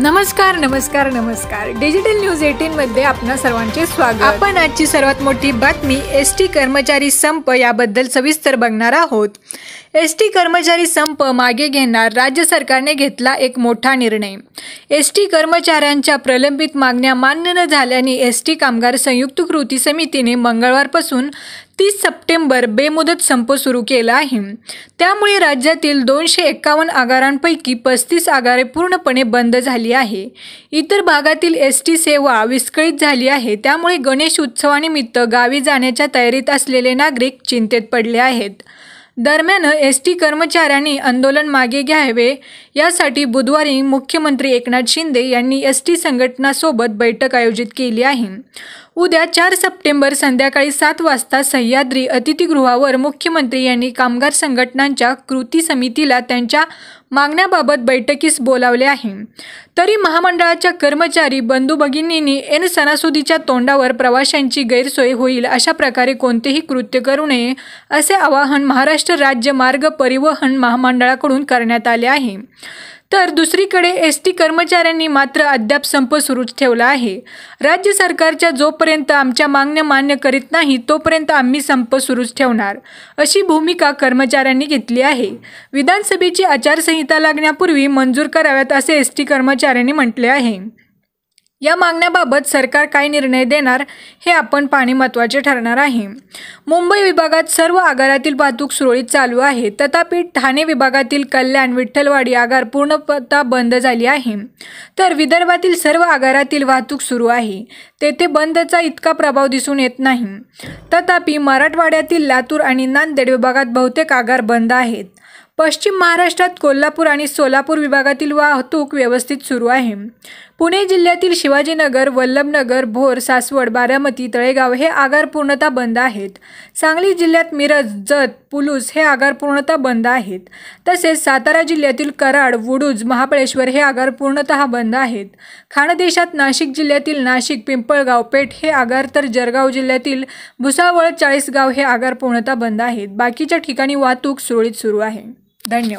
नमस्कार नमस्कार नमस्कार डिजिटल न्यूज एटीन मध्ये आपण सर्वांचे स्वागत आपण आजची सर्वात मोठी बातमी एस टी कर्मचारी संप याबद्दल सविस्तर बघणार आहोत एस टी कर्मचारी संप मागे घेणार राज्य सरकारने घेतला एक मोठा निर्णय एस टी कर्मचाऱ्यांच्या प्रलंबित मागण्या मान्य न झाल्याने एस टी कामगार संयुक्त कृती समितीने मंगळवारपासून तीस सप्टेंबर बेमुदत संप सुरू केला आहे त्यामुळे राज्यातील दोनशे एक्कावन्न आगारांपैकी पस्तीस आगारे पूर्णपणे बंद झाली आहे इतर भागातील एस टी सेवा विस्कळीत झाली आहे त्यामुळे गणेश उत्सवानिमित्त गावी जाण्याच्या तयारीत असलेले नागरिक चिंतेत पडले आहेत दरम्यान एस टी कर्मचाऱ्यांनी आंदोलन मागे घ्यावे यासाठी बुधवारी मुख्यमंत्री एकनाथ शिंदे यांनी एस टी संघटनासोबत बैठक आयोजित केली आहे उद्या चार सप्टेंबर संध्याकाळी सात वाजता सह्याद्री अतिथीगृहावर मुख्यमंत्री यांनी कामगार संघटनांच्या कृती समितीला त्यांच्या मागण्याबाबत बैठकीस बोलावले आहे तरी महामंडळाच्या कर्मचारी बंधू भगिनींनी एन सणासुदीच्या तोंडावर प्रवाशांची गैरसोय होईल अशा प्रकारे कोणतेही कृत्य करू नये असे आवाहन महाराष्ट्र राज्य मार्ग परिवहन महामंडळाकडून करण्यात आले आहे तर दुसरीकडे एस टी कर्मचाऱ्यांनी मात्र अद्याप संप सुरूच ठेवला आहे राज्य सरकारच्या जोपर्यंत आमच्या मागण्या मान्य करीत नाही तोपर्यंत आम्ही संप सुरूच ठेवणार अशी भूमिका कर्मचाऱ्यांनी घेतली आहे विधानसभेची आचारसंहिता लागण्यापूर्वी मंजूर कराव्यात असे एस टी कर्मचाऱ्यांनी म्हटले आहे या मागण्याबाबत सरकार काय निर्णय देणार हे आपण पाणी महत्त्वाचे ठरणार आहे मुंबई विभागात सर्व आगारातील वाहतूक सुरळीत चालू आहे तथापि ठाणे विभागातील कल्याण विठ्ठलवाडी आगार पूर्णपता बंद झाली आहे तर विदर्भातील सर्व आगारातील वाहतूक सुरू आहे तेथे बंदचा इतका प्रभाव दिसून येत नाही तथापि मराठवाड्यातील लातूर आणि नांदेड विभागात बहुतेक आगार बंद आहेत पश्चिम महाराष्ट्रात कोल्हापूर आणि सोलापूर विभागातील वाहतूक व्यवस्थित सुरू आहे पुणे जिल्ह्यातील शिवाजीनगर वल्लभनगर भोर सासवड बारामती तळेगाव हे आगार पूर्णतः बंद आहेत सांगली जिल्ह्यात मिरज जत पुलूस हे आगार पूर्णतः बंद आहेत तसेच सातारा जिल्ह्यातील कराड वुडूज महाबळेश्वर हे आगार पूर्णतः बंद आहेत खानदेशात नाशिक जिल्ह्यातील नाशिक पिंपळगाव पेठ हे आगार तर जळगाव जिल्ह्यातील भुसावळ चाळीसगाव हे आगार पूर्णतः बंद आहेत बाकीच्या ठिकाणी वाहतूक सुरळीत सुरू आहे ధన్యవాదాలు